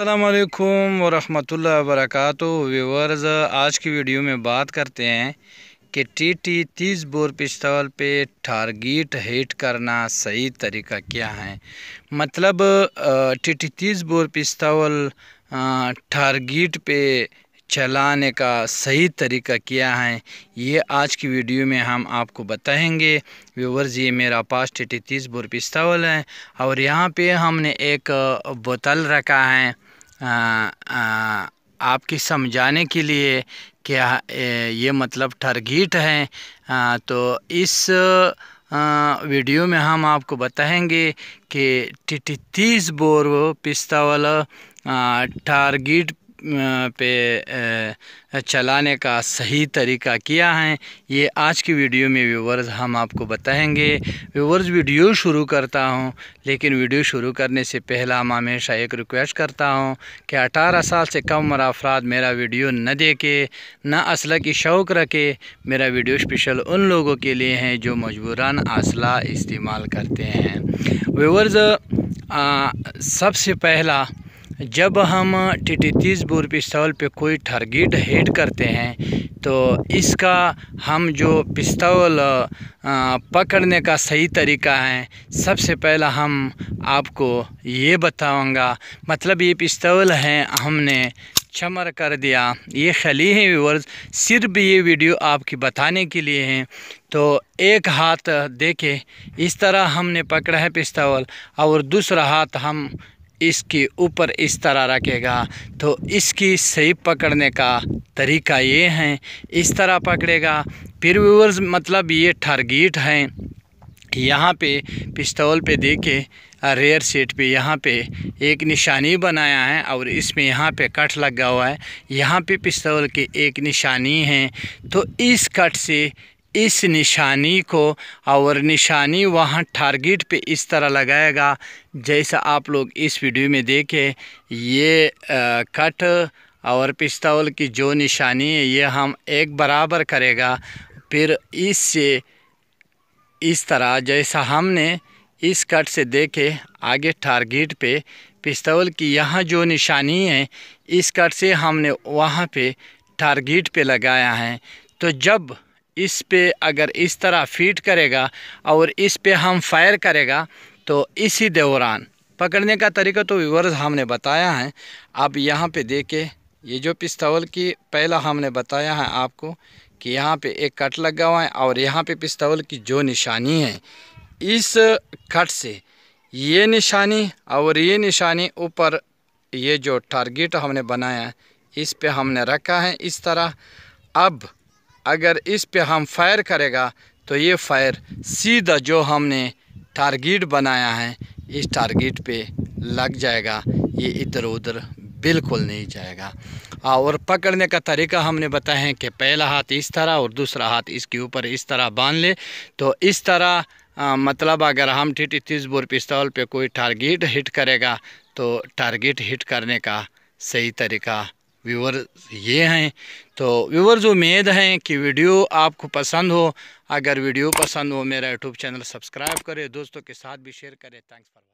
अल्लाम वरहमल वरक व्यूवर्स आज की वीडियो में बात करते हैं कि टी टी तीस बोर पिस्तौल पे टारगेट हिट करना सही तरीका क्या है मतलब टी टी तीस बोर पिस्तौल टारगेट पे चलाने का सही तरीका क्या है ये आज की वीडियो में हम आपको बताएंगे व्यूवर्स ये मेरा पास टी टी तीस बोर पिस्तौल है और यहाँ पे हमने एक बोतल रखा है आपकी समझाने के लिए क्या ये मतलब टारगेट है तो इस वीडियो में हम आपको बताएंगे कि टिटी तीस बोर पिस्ता वाला टारगेट पे चलाने का सही तरीका किया है ये आज की वीडियो में व्यूवर्स हम आपको बताएंगे व्यूवर्स वीडियो शुरू करता हूँ लेकिन वीडियो शुरू करने से पहला हम हमेशा एक रिक्वेस्ट करता हूँ कि अठारह साल से कम उम्र अफराद मेरा वीडियो न देखे ना असला की शौक़ रखे मेरा वीडियो स्पेशल उन लोगों के लिए हैं जो मजबूरान असला इस्तेमाल करते हैं व्यूवर्स सबसे पहला जब हम टी टी तीस बोर पिस्तौल पर कोई टारगेट हेड करते हैं तो इसका हम जो पिस्तौल पकड़ने का सही तरीका है सबसे पहला हम आपको ये बताऊंगा मतलब ये पिस्तौल हैं हमने छमर कर दिया ये खली है व्यूवर्स सिर्फ ये वीडियो आपकी बताने के लिए हैं तो एक हाथ देखे इस तरह हमने पकड़ा है पिस्तौल और दूसरा हाथ हम इसके ऊपर इस तरह रखेगा तो इसकी सही पकड़ने का तरीका ये है इस तरह पकड़ेगा फिर व्यूवर्स मतलब ये टारगेट हैं यहाँ पे पिस्तौल पे देखे रेयर सीट पे यहाँ पे एक निशानी बनाया है और इसमें यहाँ पे कट लगा हुआ है यहाँ पे पिस्तौल की एक निशानी है तो इस कट से इस निशानी को और निशानी वहाँ टारगेट पे इस तरह लगाएगा जैसा आप लोग इस वीडियो में देखें ये आ, कट और पिस्तौल की जो निशानी है ये हम एक बराबर करेगा फिर इससे इस तरह जैसा हमने इस कट से देखे आगे टारगेट पे पिस्तौल की यहाँ जो निशानी है इस कट से हमने वहाँ पे टारगेट पे लगाया है तो जब इस पे अगर इस तरह फीट करेगा और इस पे हम फायर करेगा तो इसी दौरान पकड़ने का तरीका तो विवर्स हमने बताया है अब यहाँ पे देखे ये जो पिस्तौल की पहला हमने बताया है आपको कि यहाँ पे एक कट लगा हुआ है और यहाँ पे पिस्तौल की जो निशानी है इस कट से ये निशानी और ये निशानी ऊपर ये जो टारगेट हमने बनाया है इस पे हमने रखा है इस तरह अब अगर इस पे हम फायर करेगा तो ये फायर सीधा जो हमने टारगेट बनाया है इस टारगेट पे लग जाएगा ये इधर उधर बिल्कुल नहीं जाएगा और पकड़ने का तरीका हमने बताया है कि पहला हाथ इस तरह और दूसरा हाथ इसके ऊपर इस तरह बांध ले तो इस तरह आ, मतलब अगर हम टी तीस बोर पिस्तौल पे कोई टारगेट हिट करेगा तो टारगेट हिट करने का सही तरीका व्यूवर ये हैं तो व्यूवर्स उम्मीद हैं कि वीडियो आपको पसंद हो अगर वीडियो पसंद हो मेरा यूट्यूब चैनल सब्सक्राइब करें दोस्तों के साथ भी शेयर करें थैंक्स फॉर